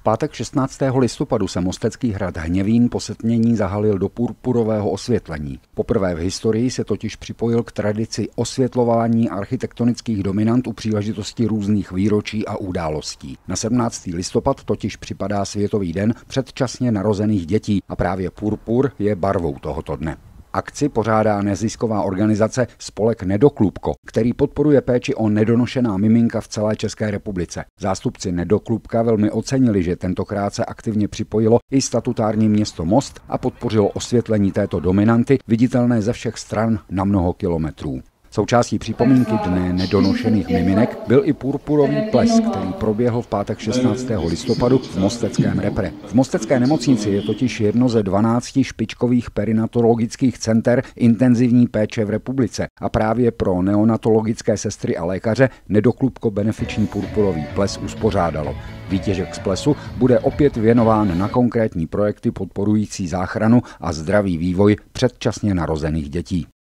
V pátek 16. listopadu se Mostecký hrad Hněvín po setmění zahalil do purpurového osvětlení. Poprvé v historii se totiž připojil k tradici osvětlování architektonických dominant u příležitosti různých výročí a událostí. Na 17. listopad totiž připadá Světový den předčasně narozených dětí a právě purpur je barvou tohoto dne. Akci pořádá nezisková organizace Spolek Nedoklubko, který podporuje péči o nedonošená miminka v celé České republice. Zástupci Nedoklubka velmi ocenili, že tentokrát se aktivně připojilo i statutární město Most a podpořilo osvětlení této dominanty, viditelné ze všech stran na mnoho kilometrů. Součástí připomínky dne nedonošených miminek byl i purpurový ples, který proběhl v pátek 16. listopadu v Mosteckém repre. V Mostecké nemocnici je totiž jedno ze 12 špičkových perinatologických center intenzivní péče v republice a právě pro neonatologické sestry a lékaře nedoklubko benefiční purpurový ples uspořádalo. Výtěžek z plesu bude opět věnován na konkrétní projekty podporující záchranu a zdravý vývoj předčasně narozených dětí.